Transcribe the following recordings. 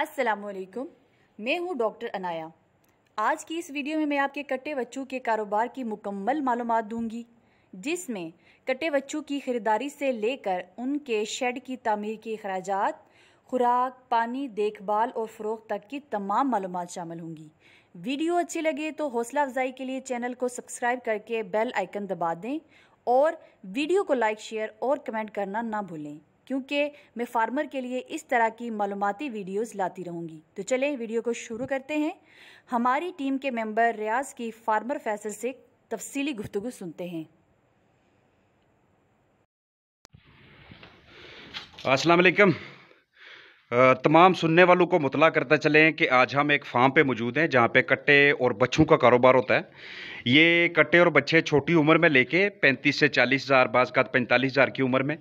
असलकुम मैं हूं डॉक्टर अनाया आज की इस वीडियो में मैं आपके कट्टे बच्चों के कारोबार की मुकम्मल मालूम दूंगी जिसमें कट्टे बच्चों की खरीदारी से लेकर उनके शेड की तमीर के अखराज खुराक पानी देखभाल और फ़रोग तक की तमाम मालूम शामिल होंगी वीडियो अच्छी लगे तो हौसला अफजाई के लिए चैनल को सब्सक्राइब करके बेल आइकन दबा दें और वीडियो को लाइक शेयर और कमेंट करना ना भूलें क्योंकि मैं फार्मर के लिए इस तरह की मालूमती वीडियोस लाती रहूंगी तो चलें वीडियो को शुरू करते हैं हमारी टीम के मेंबर रियाज की फार्मर फैसल से तफसीली गुफ्तु सुनते हैं असलकम तमाम सुनने वालों को मुतला करता चलें कि आज हम एक फार्म पे मौजूद हैं जहाँ पे कट्टे और बच्चों का कारोबार होता है ये कट्टे और बच्चे छोटी उम्र में लेके 35 से चालीस हज़ार बाज़ का पैंतालीस हज़ार की उम्र में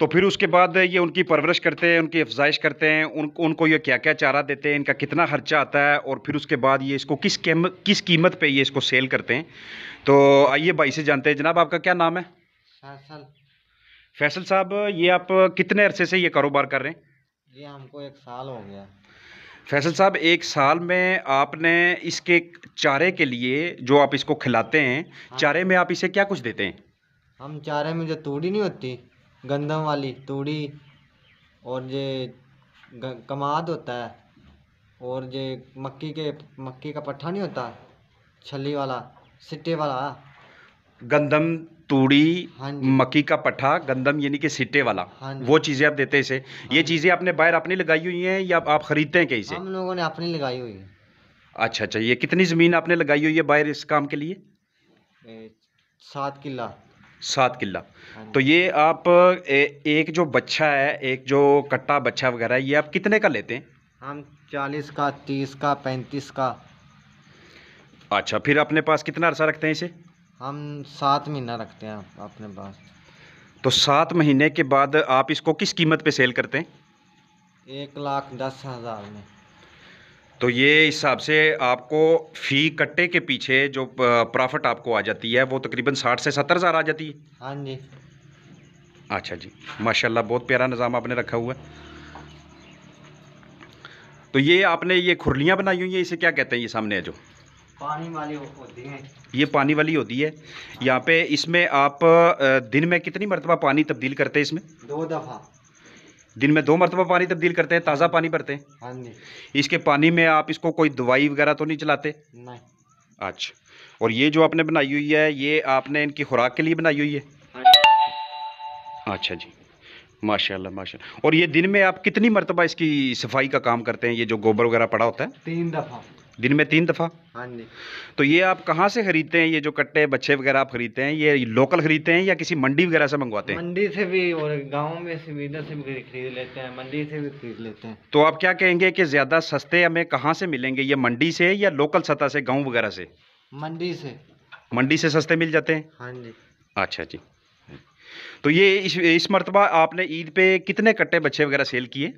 तो फिर उसके बाद ये उनकी परवरिश करते हैं उनकी अफजाइश करते हैं उन उनको ये क्या क्या चारा देते हैं इनका कितना खर्चा आता है और फिर उसके बाद ये इसको किस कीम, किस कीमत पे ये इसको सेल करते हैं तो आइए भाई से जानते हैं जनाब आपका क्या नाम है फैसल फैसल साहब ये आप कितने अरसे से ये कारोबार कर रहे हैं ये हमको एक साल हो गया फैसल साहब एक साल में आपने इसके चारे के लिए जो आप इसको खिलाते हैं हाँ। चारे में आप इसे क्या कुछ देते हैं हम चारे में जो तूड़ी नहीं होती गंदम वाली तूड़ी और ये कमाद होता है और ये मक्की के मक्की का पट्ठा नहीं होता छली वाला सिट्टे वाला गंदम तूड़ी हाँ मक्की का पट्ठा गंदम यानी कि सिट्टे वाला हाँ वो चीज़ें आप देते हैं इसे हाँ ये चीज़ें आपने बाहर अपनी लगाई हुई हैं या आप खरीदते हैं कहीं से हम लोगों ने अपनी लगाई हुई है अच्छा अच्छा ये कितनी ज़मीन आपने लगाई हुई है बाहर इस काम के लिए सात किला सात किला हाँ तो ये आप ए, एक जो बच्चा है एक जो कट्टा बच्चा वगैरह ये आप कितने का लेते हैं हम चालीस का तीस का पैंतीस का अच्छा फिर अपने पास कितना अरसा रखते हैं इसे हम सात महीना रखते हैं अपने पास तो सात महीने के बाद आप इसको किस कीमत पे सेल करते हैं एक लाख दस हज़ार में तो ये हिसाब से आपको फ़ी कट्टे के पीछे जो प्रॉफिट आपको आ जाती है वो तकरीबन साठ से सत्तर हज़ार आ जाती है हाँ जी अच्छा जी माशाल्लाह बहुत प्यारा निज़ाम आपने रखा हुआ है तो ये आपने ये खुरलियाँ बनाई हुई हैं इसे क्या कहते हैं ये सामने है जो पानी वाली होती है ये पानी वाली होती है यहाँ पे इसमें आप दिन में कितनी मरतबा पानी तब्दील करते हैं इसमें दो दफ़ा दिन में दो मरतबा पानी तब्दील करते हैं ताज़ा पानी भरते हैं हाँ जी इसके पानी में आप इसको कोई दवाई वगैरह तो नहीं चलाते नहीं अच्छा और ये जो आपने बनाई हुई है ये आपने इनकी खुराक के लिए बनाई हुई है हाँ अच्छा जी माशाल्लाह माशाल्लाह और ये दिन में आप कितनी मरतबा इसकी सफाई का काम करते हैं ये जो गोबर वगैरह पड़ा होता है तीन दफ़ा दिन में तीन दफ़ा हाँ जी तो ये आप कहाँ से खरीदते हैं ये जो कट्टे बच्चे वगैरह आप खरीदते हैं ये लोकल खरीदते हैं या किसी मंडी वगैरह से मंगवाते हैं मंडी से भी और गाँव में से भी इधर से भी खरीद लेते हैं मंडी से भी खरीद लेते हैं तो आप क्या कहेंगे कि ज़्यादा सस्ते हमें कहाँ से मिलेंगे ये मंडी से या लोकल सतह से गाँव वगैरह से मंडी से मंडी से सस्ते मिल जाते हैं हाँ जी अच्छा जी तो ये इस इस मरतबा आपने ईद पे कितने कट्टे बच्चे वगैरह सेल किए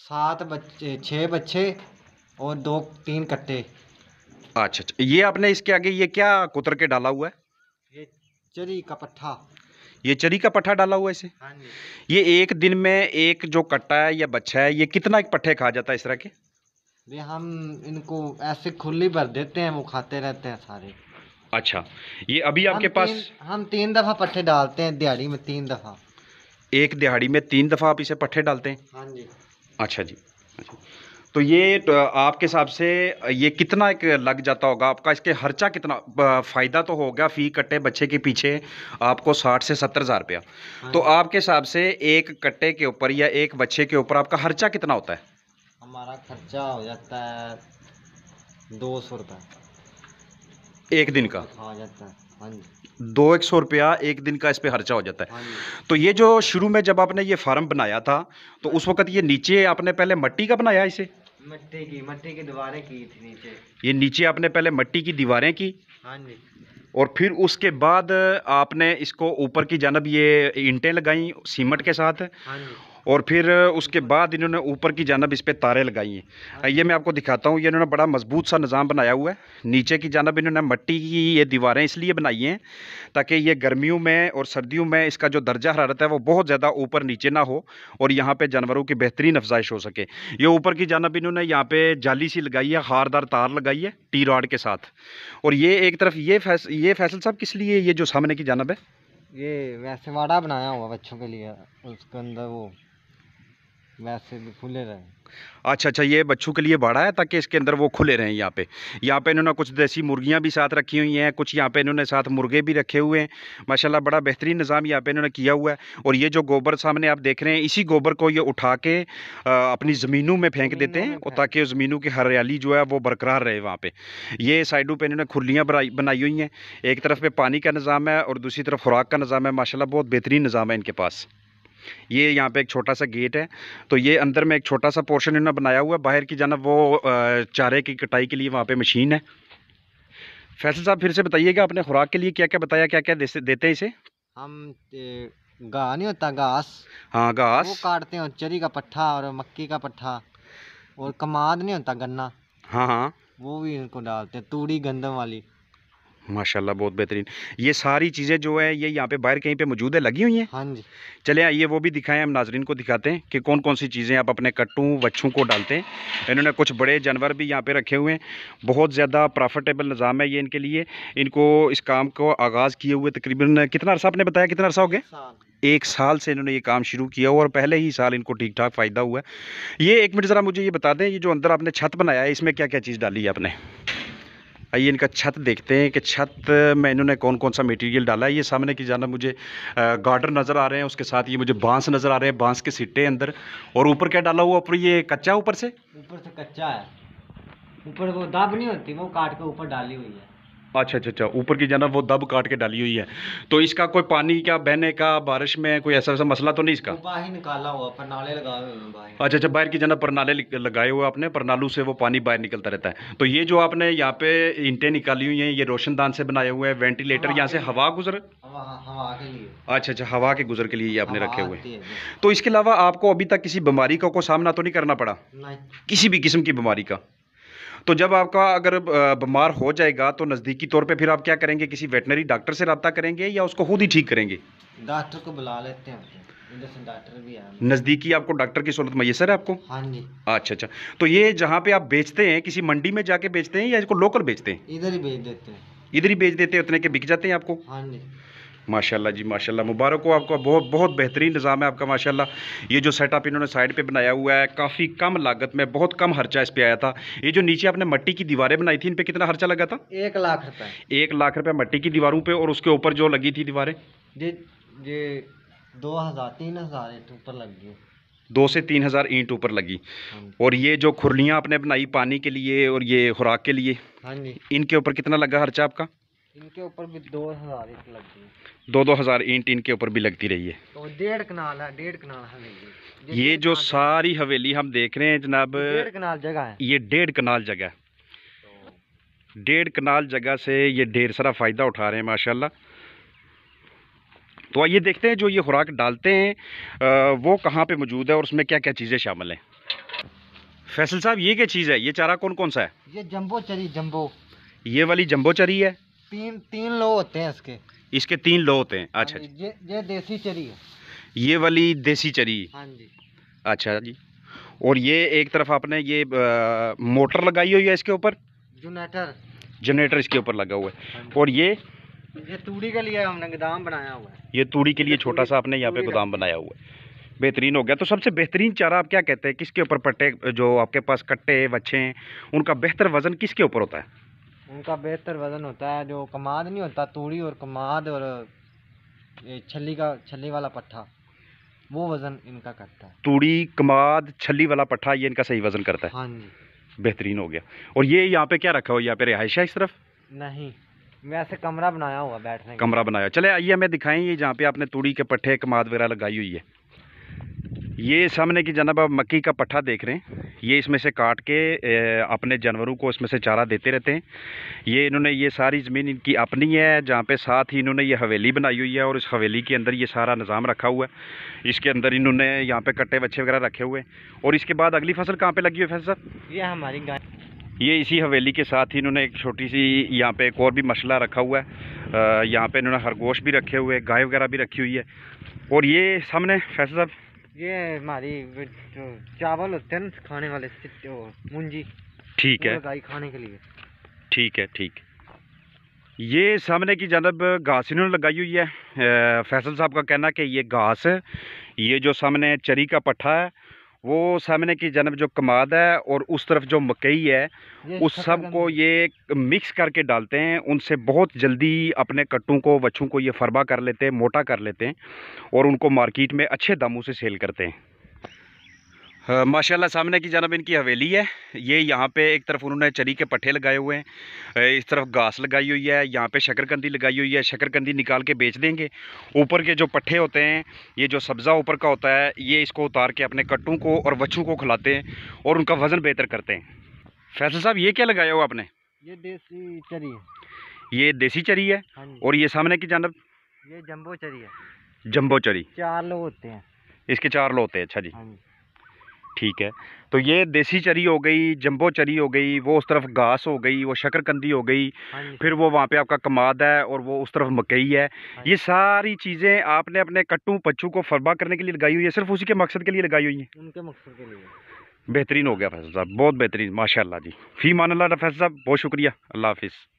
सात बच्चे छः बच्चे और दो तीन कट्टे अच्छा अच्छा ये आपने इसके आगे ये क्या कुतर के डाला हुआ है ये चरी का पट्ठा ये चरी का पट्ठा डाला हुआ है इसे हाँ जी ये एक दिन में एक जो कट्टा है या बच्चा है ये कितना एक पट्ठे खा जाता है इस तरह के वे हम इनको ऐसे खुली भर देते हैं वो खाते रहते हैं सारे अच्छा ये अभी आपके पास हम तीन दफ़ा पट्ठे डालते हैं दिहाड़ी में तीन दफ़ा एक दिहाड़ी में तीन दफ़ा आप इसे पट्ठे डालते हैं हाँ जी अच्छा जी अच्छा तो ये तो आपके हिसाब से ये कितना एक लग जाता होगा आपका इसके खर्चा कितना फ़ायदा तो होगा फ़ी कट्टे बच्चे के पीछे आपको साठ से सत्तर हज़ार रुपया हाँ तो आपके हिसाब से एक कट्टे के ऊपर या एक बच्चे के ऊपर आपका खर्चा कितना होता है हमारा खर्चा हो जाता है दो सौ रुपये एक दिन का हाँ, हो जाता है हाँ दो एक सौ रुपया एक दिन का इस पर खर्चा हो जाता है हाँ तो ये जो शुरू में जब आपने ये फार्म बनाया था तो उस वक्त ये नीचे आपने पहले मट्टी का बनाया इसे मट्टी की मट्टी की दीवारें की थी नीचे ये नीचे आपने पहले मट्टी की दीवारें की हाँ जी और फिर उसके बाद आपने इसको ऊपर की जानब ये इंटें लगाई सीमेंट के साथ हाँ जी और फिर उसके बाद इन्होंने ऊपर की जानब इस पर तारे लगाई हैं ये मैं आपको दिखाता हूँ ये इन्होंने बड़ा मजबूत सा निज़ाम बनाया हुआ है नीचे की जानब इन्होंने मट्टी की ये दीवारें इसलिए बनाई हैं ताकि ये गर्मियों में और सर्दियों में इसका जो दर्जा हरारत है वो बहुत ज़्यादा ऊपर नीचे ना हो और यहाँ पर जानवरों की बेहतरीन अफजाइश हो सके ये ऊपर की जानब इन्होंने यहाँ पर जाली सी लगाई है हारदार तार लगाई है टी रॉड के साथ और ये एक तरफ ये फैस ये फैसल साहब किस लिए ये जो सामने की जानब है ये वैसे वाड़ा बनाया हुआ बच्चों के लिए उसके अंदर वो वैसे भी खुले रहे अच्छा अच्छा ये बच्चों के लिए बड़ा है ताकि इसके अंदर वो खुले रहें यहाँ पे यहाँ पे इन्होंने कुछ देसी मुर्गियाँ भी साथ रखी हुई हैं कुछ यहाँ पे इन्होंने साथ मुर्गे भी रखे हुए हैं माशाल्लाह बड़ा बेहतरीन निज़ाम यहाँ पे इन्होंने किया हुआ है और ये जो गोबर सामने आप देख रहे हैं इसी गोबर को ये उठा के अपनी ज़मीनों में फेंक देते हैं और ताकि ज़मीनों की हरियाली जो है वो बरकरार रहे वहाँ पर ये साइडों पर इन्होंने खुलियाँ बनाई हुई हैं एक तरफ पे पानी का निज़ाम है और दूसरी तरफ खुराक का निज़ाम है माशा बहुत बेहतरीन निज़ाम है इनके पास ये यहाँ पे एक छोटा सा गेट है तो ये अंदर में एक छोटा सा पोर्शन इन्होंने बनाया हुआ है बाहर की जाना वो चारे की कटाई के लिए वहाँ पे मशीन है फैसल साहब फिर से बताइएगा आपने खुराक के लिए क्या क्या बताया क्या क्या देते हैं इसे हम गा नहीं होता घास हाँ घास काटते हैं चरी का पट्ठा और मक्की का पट्ठा और कमाद नहीं होता गन्ना हाँ हाँ वो भी इनको डालते हैं तूड़ी गंदम वाली माशाल्लाह बहुत बेहतरीन ये सारी चीज़ें जो है ये यहाँ पे बाहर कहीं पे मौजूद है लगी हुई हैं हाँ जी चले आइए वो भी दिखाएं हम नाजरीन को दिखाते हैं कि कौन कौन सी चीज़ें आप अपने कट्टों वच्छों को डालते हैं इन्होंने कुछ बड़े जानवर भी यहाँ पे रखे हुए हैं बहुत ज़्यादा प्रॉफिटेबल निज़ाम है ये इनके लिए इनको इस काम को आगाज़ किए हुए तकरीबन कितना अरसा आपने बताया कितना अरसा हो गया एक साल से इन्होंने ये काम शुरू किया हुआ और पहले ही साल इनको ठीक ठाक फ़ायदा हुआ है ये एक मिनट ज़रा मुझे ये बता दें ये जो अंदर आपने छत बनाया है इसमें क्या क्या चीज़ डाली है आपने आइए इनका छत देखते हैं कि छत में इन्होंने कौन कौन सा मटेरियल डाला है ये सामने की जाना मुझे गार्डन नज़र आ रहे हैं उसके साथ ये मुझे बांस नज़र आ रहे हैं बांस के सिट्टे अंदर और ऊपर क्या डाला हुआ ऊपर ये कच्चा ऊपर से ऊपर से कच्चा है ऊपर वो दाब नहीं होती वो काट के ऊपर डाली हुई है अच्छा अच्छा अच्छा ऊपर की जाना वो दब काट के डाली हुई है तो इसका कोई पानी क्या बहने का बारिश में कोई ऐसा वैसा मसला तो नहीं इसका बाहर निकाला हुआ परनाले लगाए अच्छा अच्छा बाहर की जाना परनाले लगाए हुए आपने परनालू से वो पानी बाहर निकलता रहता है तो ये जो आपने यहाँ पे ईंटें निकाली हुई है ये रोशनदान से बनाए हुए हैं वेंटिलेटर यहाँ से हवा गुजर अच्छा अच्छा हवा के गुजर के लिए ये आपने रखे हुए तो इसके अलावा आपको अभी तक किसी बीमारी का को सामना तो नहीं करना पड़ा किसी भी किस्म की बीमारी का तो जब आपका अगर बीमार हो जाएगा तो नज़दीकी तौर पे फिर आप क्या करेंगे किसी वेटनरी डॉक्टर से रब्ता करेंगे या उसको खुद ही ठीक करेंगे डॉक्टर को बुला लेते हैं डॉक्टर भी नज़दीकी आपको डॉक्टर की सहूलत मैसर है आपको हाँ जी अच्छा अच्छा तो ये जहाँ पे आप बेचते हैं किसी मंडी में जाके बेचते हैं या इसको लोकल बेचते हैं इधर ही बेच देते हैं इधर ही बेच देते हैं उतने के बिक जाते हैं आपको हाँ जी माशाल्लाह जी माशाल्लाह मुबारक हो आपका बहुत बहुत बेहतरीन निज़ाम है आपका माशाल्लाह ये जो सेटअप इन्होंने साइड पे बनाया हुआ है काफ़ी कम लागत में बहुत कम खर्चा इस पे आया था ये जो नीचे आपने मट्टी की दीवारें बनाई थी इन पर कितना खर्चा लगा था एक लाख रुपये एक लाख रुपये मट्टी की दीवारों पर और उसके ऊपर जो लगी थी दीवारें जी ये दो हज़ार तीन हज़ार ऊपर लग गई दो से तीन हज़ार ईंट ऊपर लगी हाँ और ये जो खुरलियाँ आपने बनाई पानी के लिए और ये खुराक के लिए हाँ जी इनके ऊपर कितना लगा खर्चा आपका इनके ऊपर भी दो हज़ार ईंट लगती दो दो हज़ार ईंट इनके ऊपर भी लगती रही है तो डेढ़ कनाल है डेढ़ कनाल हवेली ये जो सारी हवेली हम देख रहे हैं जनाब डेढ़ कनाल जगह है ये डेढ़ कनाल जगह डेढ़ कनाल जगह से ये ढेर सारा फ़ायदा उठा रहे हैं माशाल्लाह तो आइए देखते हैं जो ये खुराक डालते हैं वो कहाँ पे मौजूद है और उसमें क्या क्या चीज़ें शामिल हैं फैसल साहब ये क्या चीज़ है ये चारा कौन कौन सा है ये जम्बो चरी जम्बो ये वाली जम्बो चरी है तीन तीन लो होते हैं इसके इसके तीन लो होते हैं अच्छा हाँ जी ये ये देसी चरी है ये वाली देसी चरी हाँ जी अच्छा जी और ये एक तरफ आपने ये आ, मोटर लगाई हुई है इसके ऊपर जनरेटर जनरेटर इसके ऊपर लगा हुआ है हाँ और ये ये तूड़ी के लिए हमने गोदाम बनाया हुआ है ये तूड़ी के लिए छोटा सा आपने यहाँ पे गोदाम बनाया हुआ है बेहतरीन हो गया तो सबसे बेहतरीन चारा आप क्या कहते हैं किसके ऊपर पट्टे जो आपके पास कट्टे वच्छे हैं उनका बेहतर वज़न किसके ऊपर होता है उनका बेहतर वज़न होता है जो कमाद नहीं होता तूड़ी और कमाद और ये छली का छली वाला पट्टा वो वज़न इनका करता है तूड़ी कमाद छली वाला पट्ठा ये इनका सही वज़न करता है हाँ जी बेहतरीन हो गया और ये यहाँ पे क्या रखा हुआ यहाँ पे रिहायशा है इस तरफ नहीं वैसे कमरा बनाया हुआ बैठने कमरा बनाया चले आइए हमें दिखाएं ये जहाँ पे आपने तूड़ी के पट्टे कमाद वगैरह लगाई हुई है ये सामने की जनाब आप मक्की का पट्ठा देख रहे हैं ये इसमें से काट के अपने जानवरों को इसमें से चारा देते रहते हैं ये इन्होंने ये सारी ज़मीन इनकी अपनी है जहाँ पे साथ ही इन्होंने ये हवेली बनाई हुई है और इस हवेली के अंदर ये सारा निज़ाम रखा हुआ है इसके अंदर इन्होंने यहाँ पे कट्टे बच्चे वगैरह रखे हुए हैं और इसके बाद अगली फसल कहाँ पर लगी हुई फसल सर ये हमारी गाय ये इसी हवेली के साथ ही इन्होंने एक छोटी सी यहाँ पर एक और भी मसला रखा हुआ है यहाँ पर इन्होंने खरगोश भी रखे हुए गाय वगैरह भी रखी हुई है और ये सामने फैसल साहब ये हमारी जो चावल होते हैं ना खाने वाले मुंजी ठीक है गाय खाने के लिए ठीक है ठीक ये सामने की जानब घास इन्होंने लगाई हुई है फैसल साहब का कहना कि ये घास ये जो सामने चरी का पट्ठा है वो सामने की जनब जो कमाद है और उस तरफ जो मकई है उस सब को ये मिक्स करके डालते हैं उनसे बहुत जल्दी अपने कट्टों को वछों को ये फरबा कर लेते हैं मोटा कर लेते हैं और उनको मार्केट में अच्छे दामों से सेल करते हैं हाँ, माशाल्लाह सामने की जानब इनकी हवेली है ये यहाँ पे एक तरफ उन्होंने चरी के पट्ठे लगाए हुए हैं इस तरफ घास लगाई हुई है यहाँ पे शकरकंदी लगाई हुई है शक्करकंदी निकाल के बेच देंगे ऊपर के जो पट्ठे होते हैं ये जो सब्ज़ा ऊपर का होता है ये इसको उतार के अपने कट्टों को और वच्छू को खिलाते हैं और उनका वज़न बेहतर करते हैं फैसल साहब ये क्या लगाया हुआ आपने ये देसी चरी है ये देसी चरी है हाँ और ये सामने की जानब ये जम्बो चरी है जम्बो चरी चार लोग होते हैं इसके चार लोग होते हैं अच्छा जी हाँ ठीक है तो ये देसी चरी हो गई जंबो चरी हो गई वो उस तरफ घास हो गई वो शकरकंदी हो गई हाँ फिर वो वहाँ पे आपका कमाद है और वो उस तरफ मकई है हाँ ये सारी चीज़ें आपने अपने कट्टू पच्चू को फरबा करने के लिए लगाई हुई है सिर्फ उसी के मकसद के लिए लगाई हुई है उनके मकसद के लिए बेहतरीन हो गया फैसल साहब बहुत बेहतरीन माशाल्लाह जी फ़ी मान अल्लाह फैसल साहब बहुत शुक्रिया अल्लाह हाफिज़